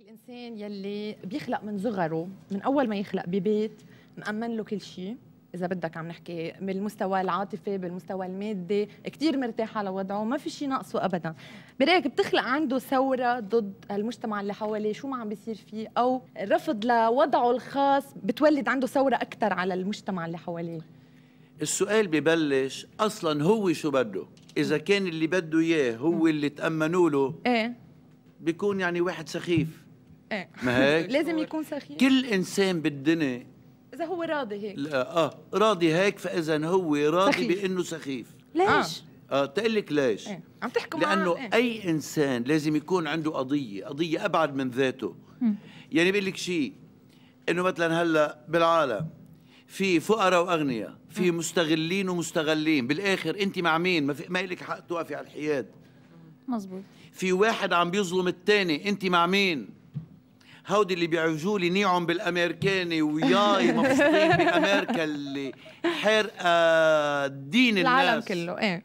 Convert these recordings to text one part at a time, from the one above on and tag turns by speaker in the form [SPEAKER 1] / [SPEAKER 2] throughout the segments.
[SPEAKER 1] بدك الانسان يلي بيخلق من صغره من اول ما يخلق ببيت مأمن له كل شيء اذا بدك عم نحكي بالمستوى العاطفي بالمستوى المادي كثير مرتاح على وضعه ما في شيء ناقصه ابدا برايك بتخلق عنده ثوره ضد المجتمع اللي حواليه شو ما عم بيصير فيه او رفض لوضعه الخاص بتولد عنده ثوره اكثر على المجتمع اللي حواليه السؤال ببلش اصلا هو شو بده اذا كان اللي بده اياه هو اللي تامنوا له ايه بيكون يعني واحد سخيف ايه ما هيك لازم يكون سخيف كل انسان بالدنيا اذا هو راضي هيك لا اه راضي هيك فاذا هو راضي سخيف. بانه سخيف ليش؟ آه. اه تقلك ليش؟ ايه. عم تحكم لانه ايه؟ اي انسان لازم يكون عنده قضيه، قضيه ابعد من ذاته. يعني بقول لك شيء انه مثلا هلا بالعالم في فقراء واغنياء، في مستغلين ومستغلين، بالاخر انت مع مين؟ ما, في ما لك حق توقفي على الحياد. مزبوط في واحد عم بيظلم الثاني، انت مع مين؟ هودي اللي بيعجوا لي نيعم بالامريكاني وياي مبسوطين بامريكا اللي حرقه آه، دين الناس العالم كله ايه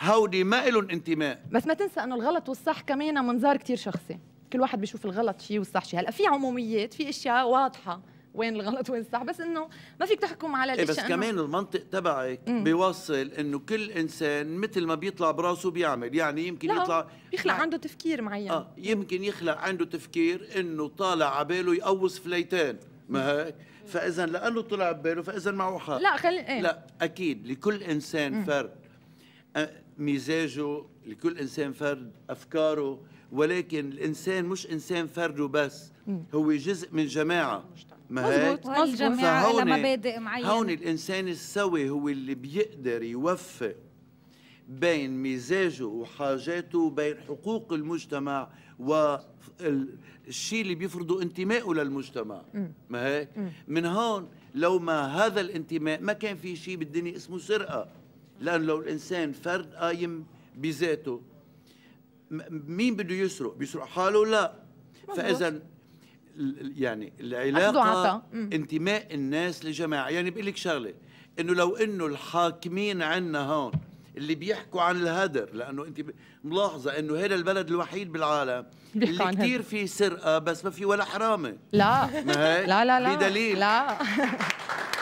[SPEAKER 1] هودي ما لهم انتماء بس ما تنسى انه الغلط والصح كمان منظار كتير شخصي كل واحد بيشوف الغلط شيء والصح شيء هلا في عموميات في اشياء واضحه وين الغلط وين الصح بس انه ما فيك تحكم على الاشياء بس كمان المنطق تبعك بيوصل انه كل انسان مثل ما بيطلع براسه بيعمل يعني يمكن لا يطلع بيخلق مع... عنده تفكير معين اه يمكن يخلق عنده تفكير انه طالع على باله يقوص فليتان ما هيك فاذا لانه طلع بباله فاذا معه حق لا خلي ايه؟ لا اكيد لكل انسان فرق مزاجه لكل انسان فرد افكاره ولكن الانسان مش انسان فرد وبس هو جزء من جماعه ما هيك الجماعه لمبادئ معينه هون الانسان السوي هو اللي بيقدر يوفق بين مزاجه وحاجاته وبين حقوق المجتمع والشيء اللي بيفرضه انتمائه للمجتمع ما هيك من هون لو ما هذا الانتماء ما كان في شيء بالدنيا اسمه سرقه لأن لو الإنسان فرد قايم بذاته مين بده يسرق؟ بيسرق حاله؟ لا فإذا يعني العلاقة انتماء الناس لجماعة يعني بقول لك شغلة إنه لو إنه الحاكمين عنا هون اللي بيحكوا عن الهدر لانه انت ملاحظه انه هذا البلد الوحيد بالعالم اللي كثير في سرقه بس ما في ولا حرامه لا ما هي لا لا لا بدليل لا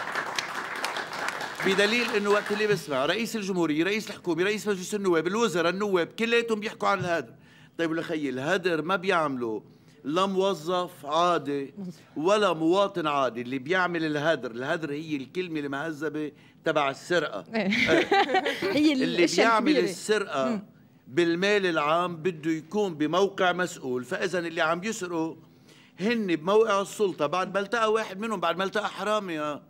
[SPEAKER 1] بدليل انه وقت اللي بسمع رئيس الجمهوريه، رئيس الحكومه، رئيس مجلس النواب، الوزراء، النواب، كلياتهم بيحكوا عن الهدر. طيب لخيي الهدر ما بيعمله لا موظف عادي ولا مواطن عادي اللي بيعمل الهدر، الهدر هي الكلمه المهذبه تبع السرقه. هي إيه. اللي بيعمل السرقه بالمال العام بده يكون بموقع مسؤول، فاذا اللي عم يسرقوا هن بموقع السلطه، بعد ما التقى واحد منهم بعد ما التقى حرامي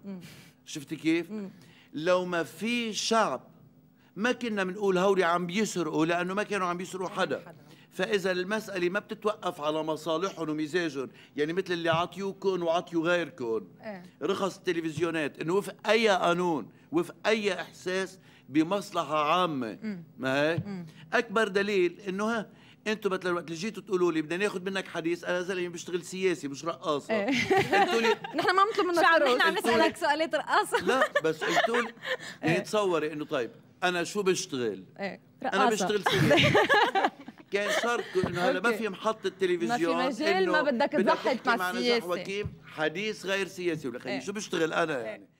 [SPEAKER 1] شفتي كيف؟ لو ما في شعب ما كنا بنقول هولي عم بيسرقوا لانه ما كانوا عم بيسرقوا حدا فاذا المساله ما بتتوقف على مصالحهم ومزاجهم يعني مثل اللي عطيوكم وعطيو غيركم إيه. رخص التلفزيونات انه وفق اي قانون وفق اي احساس بمصلحه عامه ما هيك اكبر دليل انه ها انتم مثلا وقت اللي جيتوا تقولوا لي بدنا ناخذ منك حديث انا زلمه بشتغل سياسي مش رقاصه إيه. قلتوا لي نحن ما بنطلب منك شعر نحن عم نسالك سؤالات رقاصه لا بس قلتوا لي يعني إيه. تصوري انه طيب انا شو بشتغل؟ ايه رقاصه انا بشتغل سياسي كان شرط انه هلا ما في محطه تلفزيون ما في مجال ما بدك تضحك مع سياسي مع نجاح وكيم حديث غير سياسي ولا إيه. شو بشتغل انا يعني